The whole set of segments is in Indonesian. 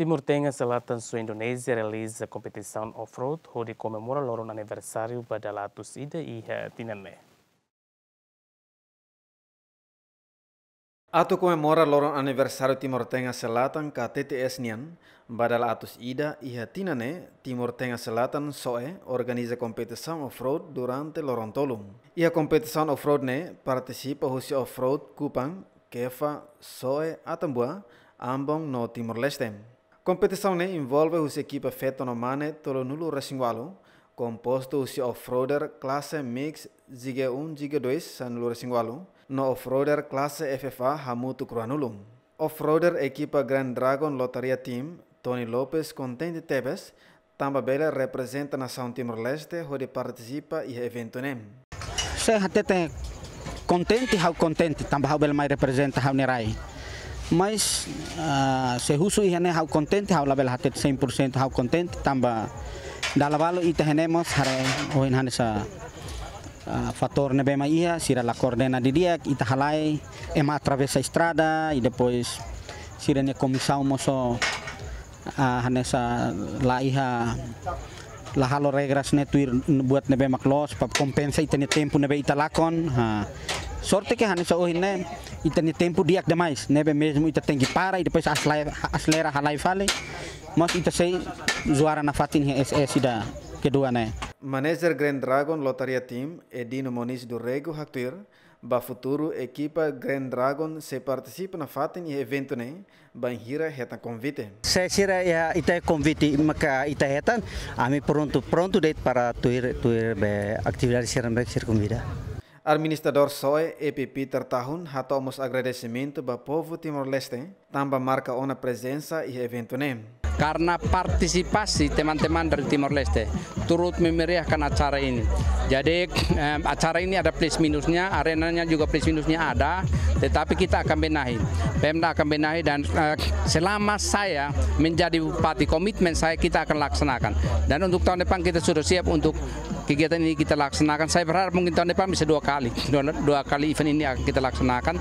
Timur Tengah Selatan Su Indonesia rilis kompetisi off-road hari comemora lorun anniversary pada latus e ide iha tineme. Atu komemora lorong anniversary Timur Tengah Selatan KTTS TTS Nian, pada atus ida iha eh, tinane Timur Tengah Selatan SOE organiza kompetisi off-road durante lorong tolum. Ia e kompetisi off-road ne partisipa husi off-road Kupang, Kefa, SOE, Atambua, Ambon no Timur Leste. Competição né, envolve os equipas Fetonomane, no mane nulo racingualo, composto os off-roader classe Mix Zigue 1 Zigue 2 sanulo racingualo, no off-roader classe FFA Hamutu Cruanulum. Off-roader equipa Grand Dragon Lotaria Team, Tony Lopes Contente Tebes, Bela representa a nação Timor-Leste, onde participa e evento NEM. Sim, até tem contente, how contente, tamba bela mais representa how nerai. mas ah, se husu ihene hau contente hau label hatet 100% hau contente tamba dalabalo ita henemos hare oin hane sa ah, fator nebe ma ia sira la coordena di dia ita halai ema atravessa estrada i depois sira ne komisau moso ah, hane sa la iha la halo regras ne tuir buat nebe maklos pap kompensa ita ne tempu nebe ita lakon Sorte que a hoje, né? E tem tempo dia demais, né? Mesmo, e tem que parar e depois acelera, acelera a fale. Mas e então, sei zoar na fatin é, é, é da kedua, né? Manager Grand Dragon Lotaria Team, Edino Moniz do Rego Haktuir, ba futuro equipa Grand Dragon se participa na fatin e evento nem né, banhira reta convite se sira ya ita convite maka ita hetan ami pronto pronto date para tuir tuir be atividade sira be sir convida Administrador SOE EPP tertahun mos agradecimento ba povo Timor-Leste, tambah marka ona presença i evento nem. Karena partisipasi teman-teman dari Timor-Leste turut memeriahkan acara ini. Jadi eh, acara ini ada plus minusnya, arenanya juga plus minusnya ada, tetapi kita akan benahi. Pemda akan benahi dan eh, selama saya menjadi bupati komitmen saya kita akan laksanakan. Dan untuk tahun depan kita sudah siap untuk kegiatan ini kita laksanakan. Saya berharap mungkin tahun depan bisa dua kali, dua, dua kali event ini akan kita laksanakan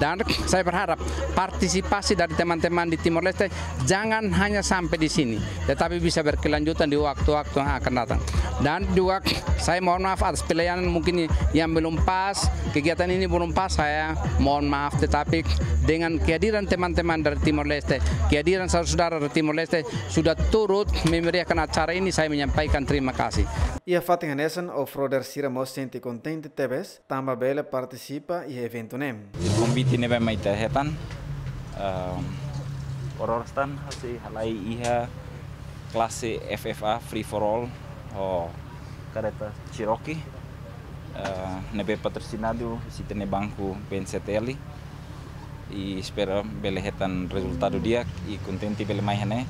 dan saya berharap partisipasi dari teman-teman di Timor Leste jangan hanya sampai di sini, tetapi bisa berkelanjutan di waktu-waktu yang akan datang. Dan juga saya mohon maaf atas pelayanan mungkin yang belum pas, kegiatan ini belum pas saya mohon maaf, tetapi dengan kehadiran teman-teman dari Timor Leste, kehadiran saudara-saudara dari Timor Leste sudah turut memeriahkan acara ini, saya menyampaikan terima kasih. Ia e fatin hanesan offroader sira mo senti contenti tebes, tamba bele participa e tine maita hetan Ororstan hasi halai iha klase FFA free for all ho kereta Cherokee uh, nebe patrocinado si tene bangku Penseteli I espero bele hetan resultado dia i contenti bele mai hane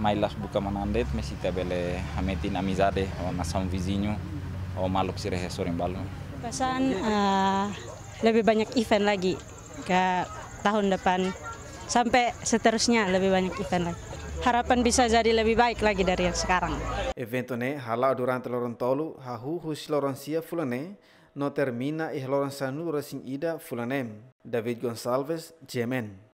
mai las buka manandet mesita bele hametin amizade o nasam vizinho o maluk sireh balu. pesan uh, eh, lebih banyak event lagi ke tahun depan sampai seterusnya lebih banyak event lagi. Harapan bisa jadi lebih baik lagi dari yang sekarang. ini hala durante loron tolu hahu hus loron sia fulane no termina ih loron sanu racing ida fulanem. David Gonçalves, Jemen.